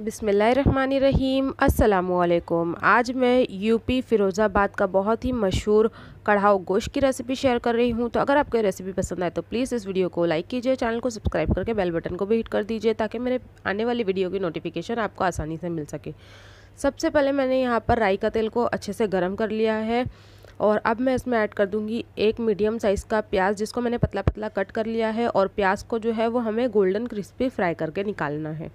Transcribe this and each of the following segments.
रहीम असलकुम आज मैं यूपी फ़िरोज़ाबाद का बहुत ही मशहूर कढ़ाओ गोश्त की रेसिपी शेयर कर रही हूँ तो अगर आपको रेसिपी पसंद आए तो प्लीज़ इस वीडियो को लाइक कीजिए चैनल को सब्सक्राइब करके बेल बटन को भी हिट कर दीजिए ताकि मेरे आने वाली वीडियो की नोटिफिकेशन आपको आसानी से मिल सके सबसे पहले मैंने यहाँ पर राई का तेल को अच्छे से गर्म कर लिया है और अब मैं इसमें ऐड कर दूंगी एक मीडियम साइज़ का प्याज जिसको मैंने पतला पतला कट कर लिया है और प्याज को जो है वो हमें गोल्डन क्रिस्पी फ्राई करके निकालना है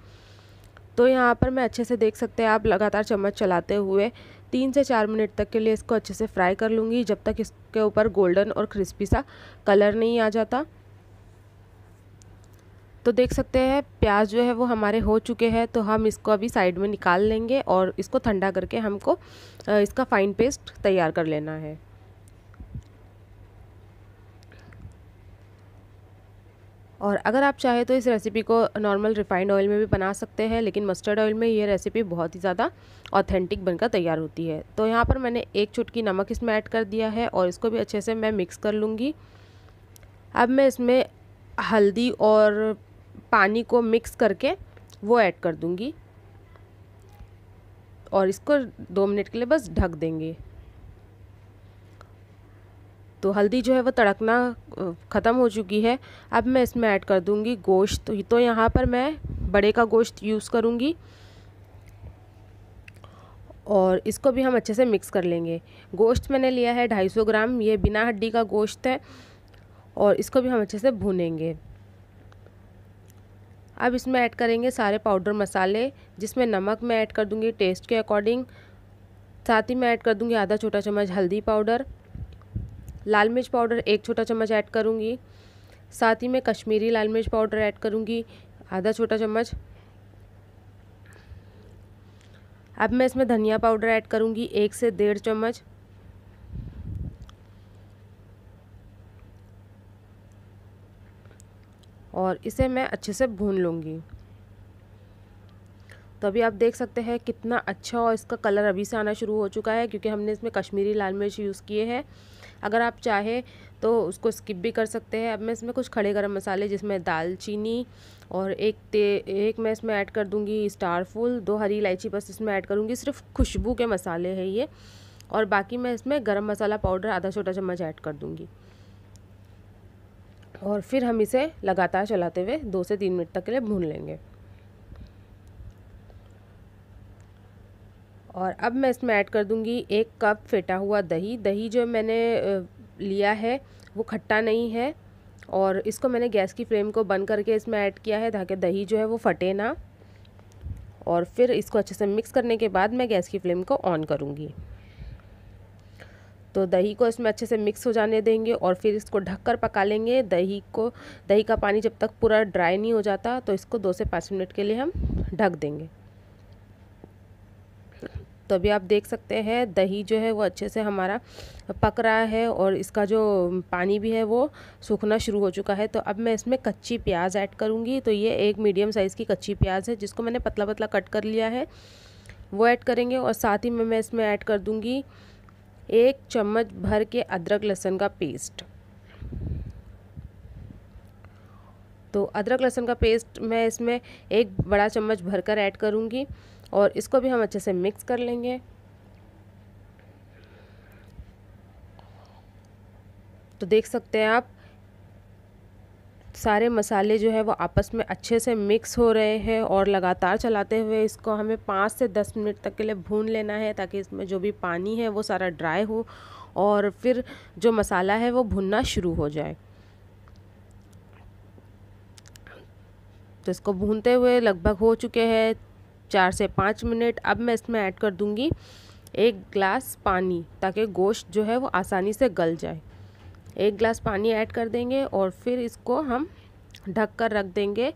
तो यहाँ पर मैं अच्छे से देख सकते हैं आप लगातार चम्मच चलाते हुए तीन से चार मिनट तक के लिए इसको अच्छे से फ्राई कर लूँगी जब तक इसके ऊपर गोल्डन और क्रिस्पी सा कलर नहीं आ जाता तो देख सकते हैं प्याज जो है वो हमारे हो चुके हैं तो हम इसको अभी साइड में निकाल लेंगे और इसको ठंडा करके हमको इसका फ़ाइन पेस्ट तैयार कर लेना है और अगर आप चाहें तो इस रेसिपी को नॉर्मल रिफाइंड ऑयल में भी बना सकते हैं लेकिन मस्टर्ड ऑयल में ये रेसिपी बहुत ही ज़्यादा ऑथेंटिक बनकर तैयार होती है तो यहाँ पर मैंने एक चुटकी नमक इसमें ऐड कर दिया है और इसको भी अच्छे से मैं मिक्स कर लूँगी अब मैं इसमें हल्दी और पानी को मिक्स करके वो ऐड कर दूँगी और इसको दो मिनट के लिए बस ढक देंगे तो हल्दी जो है वो तड़कना ख़त्म हो चुकी है अब मैं इसमें ऐड कर दूँगी गोश्त तो, तो यहाँ पर मैं बड़े का गोश्त यूज़ करूँगी और इसको भी हम अच्छे से मिक्स कर लेंगे गोश्त मैंने लिया है 250 ग्राम ये बिना हड्डी का गोश्त है और इसको भी हम अच्छे से भूनेंगे अब इसमें ऐड करेंगे सारे पाउडर मसाले जिसमें नमक मैं ऐड कर दूंगी टेस्ट के अकॉर्डिंग साथ ही मैं ऐड कर दूंगी आधा छोटा चम्मच हल्दी पाउडर लाल मिर्च पाउडर एक छोटा चम्मच ऐड करूँगी साथ ही मैं कश्मीरी लाल मिर्च पाउडर ऐड करूँगी आधा छोटा चम्मच अब मैं इसमें धनिया पाउडर ऐड करूँगी एक से डेढ़ चम्मच और इसे मैं अच्छे से भून लूँगी तो अभी आप देख सकते हैं कितना अच्छा और इसका कलर अभी से आना शुरू हो चुका है क्योंकि हमने इसमें कश्मीरी लाल मिर्च यूज़ किए हैं अगर आप चाहे तो उसको स्किप भी कर सकते हैं अब मैं इसमें कुछ खड़े गरम मसाले जिसमें दालचीनी और एक ते एक मैं इसमें ऐड कर दूंगी स्टार फूल दो हरी इलायची बस इसमें ऐड करूँगी सिर्फ खुशबू के मसाले हैं ये और बाकी मैं इसमें गरम मसाला पाउडर आधा छोटा चम्मच ऐड कर दूँगी और फिर हम इसे लगातार चलाते हुए दो से तीन मिनट तक के लिए भून लेंगे और अब मैं इसमें ऐड कर दूँगी एक कप फेटा हुआ दही दही जो मैंने लिया है वो खट्टा नहीं है और इसको मैंने गैस की फ्लेम को बंद करके इसमें ऐड किया है ताकि दही जो है वो फटे ना और फिर इसको अच्छे से मिक्स करने के बाद मैं गैस की फ्लेम को ऑन करूँगी तो दही को इसमें अच्छे से मिक्स हो जाने देंगे और फिर इसको ढककर पका लेंगे दही को दही का पानी जब तक पूरा ड्राई नहीं हो जाता तो इसको दो से पाँच मिनट के लिए हम ढक देंगे तो अभी आप देख सकते हैं दही जो है वो अच्छे से हमारा पक रहा है और इसका जो पानी भी है वो सूखना शुरू हो चुका है तो अब मैं इसमें कच्ची प्याज ऐड करूँगी तो ये एक मीडियम साइज़ की कच्ची प्याज है जिसको मैंने पतला पतला कट कर लिया है वो ऐड करेंगे और साथ ही में मैं इसमें ऐड कर दूँगी एक चम्मच भर के अदरक लहसुन का पेस्ट तो अदरक लहसुन का पेस्ट मैं इसमें एक बड़ा चम्मच भरकर ऐड करूँगी और इसको भी हम अच्छे से मिक्स कर लेंगे तो देख सकते हैं आप सारे मसाले जो है वो आपस में अच्छे से मिक्स हो रहे हैं और लगातार चलाते हुए इसको हमें पाँच से दस मिनट तक के लिए भून लेना है ताकि इसमें जो भी पानी है वो सारा ड्राई हो और फिर जो मसाला है वो भुनना शुरू हो जाए तो इसको भूनते हुए लगभग हो चुके हैं चार से पाँच मिनट अब मैं इसमें ऐड कर दूँगी एक ग्लास पानी ताकि गोश्त जो है वो आसानी से गल जाए एक ग्लास पानी ऐड कर देंगे और फिर इसको हम ढक कर रख देंगे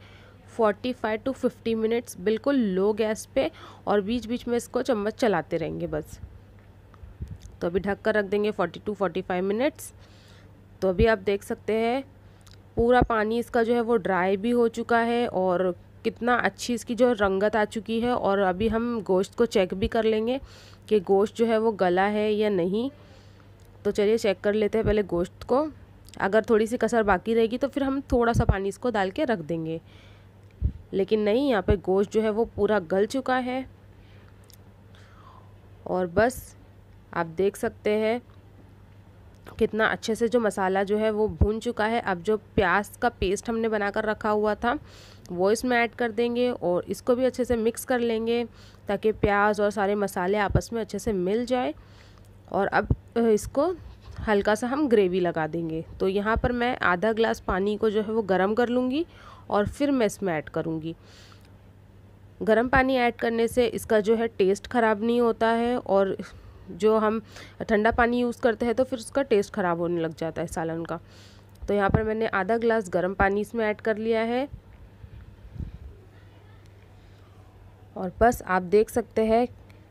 45 टू 50 मिनट्स बिल्कुल लो गैस पे और बीच बीच में इसको चम्मच चलाते रहेंगे बस तो अभी ढक कर रख देंगे 42 टू 45 मिनट्स तो अभी आप देख सकते हैं पूरा पानी इसका जो है वो ड्राई भी हो चुका है और कितना अच्छी इसकी जो रंगत आ चुकी है और अभी हम गोश्त को चेक भी कर लेंगे कि गोश्त जो है वो गला है या नहीं तो चलिए चेक कर लेते हैं पहले गोश्त को अगर थोड़ी सी कसर बाकी रहेगी तो फिर हम थोड़ा सा पानी इसको डाल के रख देंगे लेकिन नहीं यहाँ पे गोश्त जो है वो पूरा गल चुका है और बस आप देख सकते हैं कितना अच्छे से जो मसाला जो है वो भून चुका है अब जो प्याज का पेस्ट हमने बनाकर रखा हुआ था वो इसमें ऐड कर देंगे और इसको भी अच्छे से मिक्स कर लेंगे ताकि प्याज और सारे मसाले आपस में अच्छे से मिल जाए और अब इसको हल्का सा हम ग्रेवी लगा देंगे तो यहाँ पर मैं आधा ग्लास पानी को जो है वो गर्म कर लूँगी और फिर मैं इसमें ऐड करूँगी गर्म पानी ऐड करने से इसका जो है टेस्ट ख़राब नहीं होता है और जो हम ठंडा पानी यूज़ करते हैं तो फिर उसका टेस्ट ख़राब होने लग जाता है सालन का तो यहाँ पर मैंने आधा ग्लास गर्म पानी इसमें ऐड कर लिया है और बस आप देख सकते हैं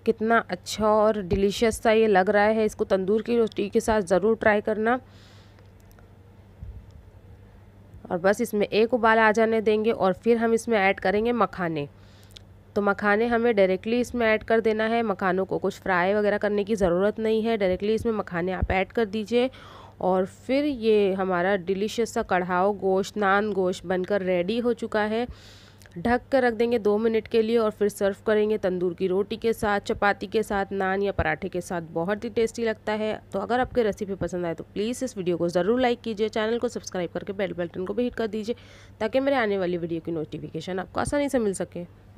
कितना अच्छा और डिलीशियस सा ये लग रहा है इसको तंदूर की रोटी के साथ ज़रूर ट्राई करना और बस इसमें एक उबाल आ जाने देंगे और फिर हम इसमें ऐड करेंगे मखाने तो मखाने हमें डायरेक्टली इसमें ऐड कर देना है मखानों को कुछ फ्राई वगैरह करने की ज़रूरत नहीं है डायरेक्टली इसमें मखाने आप ऐड कर दीजिए और फिर ये हमारा डिलीशियस सा कढ़ाओ गोश्त नान गोश्त बनकर रेडी हो चुका है ढक कर रख देंगे दो मिनट के लिए और फिर सर्व करेंगे तंदूर की रोटी के साथ चपाती के साथ नान या पराठे के साथ बहुत ही टेस्टी लगता है तो अगर आपके रेसिपी पसंद आए तो प्लीज़ इस वीडियो को ज़रूर लाइक कीजिए चैनल को सब्सक्राइब करके बेल बटन को भी हिट कर दीजिए ताकि मेरे आने वाली वीडियो की नोटिफिकेशन आपको आसानी से मिल सके